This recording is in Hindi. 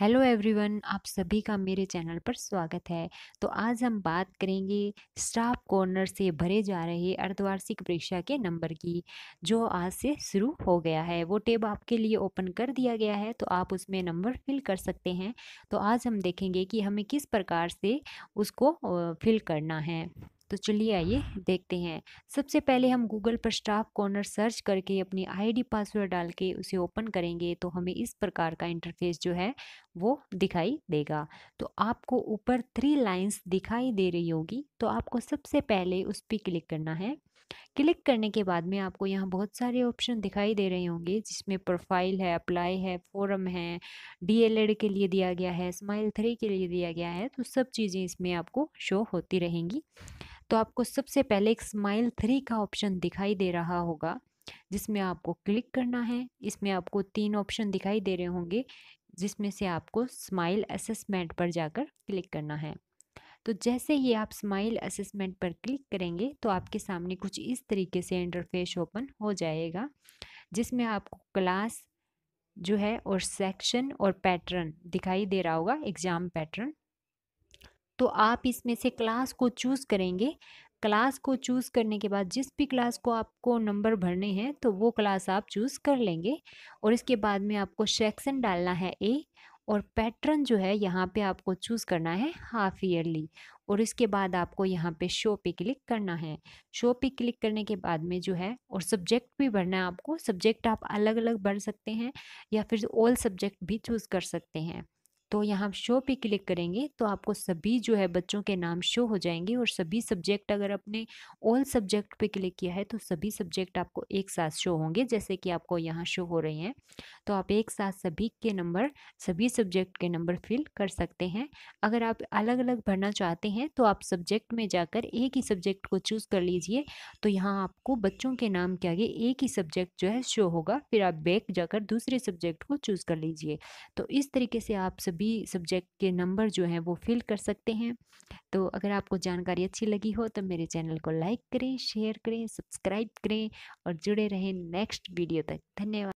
हेलो एवरीवन आप सभी का मेरे चैनल पर स्वागत है तो आज हम बात करेंगे स्टाफ कॉर्नर से भरे जा रहे अर्धवार्षिक परीक्षा के नंबर की जो आज से शुरू हो गया है वो टेब आपके लिए ओपन कर दिया गया है तो आप उसमें नंबर फिल कर सकते हैं तो आज हम देखेंगे कि हमें किस प्रकार से उसको फिल करना है तो चलिए आइए देखते हैं सबसे पहले हम गूगल पर स्टाफ कॉर्नर सर्च करके अपनी आईडी पासवर्ड डाल के उसे ओपन करेंगे तो हमें इस प्रकार का इंटरफेस जो है वो दिखाई देगा तो आपको ऊपर थ्री लाइंस दिखाई दे रही होगी तो आपको सबसे पहले उस पर क्लिक करना है क्लिक करने के बाद में आपको यहाँ बहुत सारे ऑप्शन दिखाई दे रहे होंगे जिसमें प्रोफाइल है अप्लाई है फोरम है डीएलएड के लिए दिया गया है स्माइल थ्री के लिए दिया गया है तो सब चीज़ें इसमें आपको शो होती रहेंगी तो आपको सबसे पहले एक स्माइल थ्री का ऑप्शन दिखाई दे रहा होगा जिसमें आपको क्लिक करना है इसमें आपको तीन ऑप्शन दिखाई दे रहे होंगे जिसमें से आपको स्माइल असेसमेंट पर जाकर क्लिक करना है तो जैसे ही आप स्माइल असेसमेंट पर क्लिक करेंगे तो आपके सामने कुछ इस तरीके से इंटरफेस ओपन हो जाएगा जिसमें आपको क्लास जो है और सेक्शन और पैटर्न दिखाई दे रहा होगा एग्ज़ाम पैटर्न तो आप इसमें से क्लास को चूज़ करेंगे क्लास को चूज़ करने के बाद जिस भी क्लास को आपको नंबर भरने हैं तो वो क्लास आप चूज़ कर लेंगे और इसके बाद में आपको सेक्शन डालना है ए और पैटर्न जो है यहाँ पे आपको चूज़ करना है हाफ ईयरली और इसके बाद आपको यहाँ पे शो पे क्लिक करना है शो पे क्लिक करने के बाद में जो है और सब्जेक्ट भी भरना है आपको सब्जेक्ट आप अलग अलग भर सकते हैं या फिर ऑल सब्जेक्ट भी चूज़ कर सकते हैं तो यहाँ शो पे क्लिक करेंगे तो आपको सभी जो है बच्चों के नाम शो हो जाएंगे और सभी सब्जेक्ट अगर आपने ऑल सब्जेक्ट पे क्लिक किया है तो सभी सब्जेक्ट आपको एक साथ शो होंगे जैसे कि आपको यहाँ शो हो रहे हैं तो आप एक साथ सभी के नंबर सभी सब्जेक्ट के नंबर फिल कर सकते हैं अगर आप अलग अलग भरना चाहते हैं तो आप सब्जेक्ट में जाकर एक ही सब्जेक्ट को चूज़ कर लीजिए तो यहाँ आपको बच्चों के नाम के आगे एक ही सब्जेक्ट जो है शो होगा फिर आप बैक जाकर दूसरे सब्जेक्ट को चूज़ कर लीजिए तो इस तरीके से आप सभी सब्जेक्ट के नंबर जो हैं वो फिल कर सकते हैं तो अगर आपको जानकारी अच्छी लगी हो तो मेरे चैनल को लाइक करें शेयर करें सब्सक्राइब करें और जुड़े रहें नेक्स्ट वीडियो तक धन्यवाद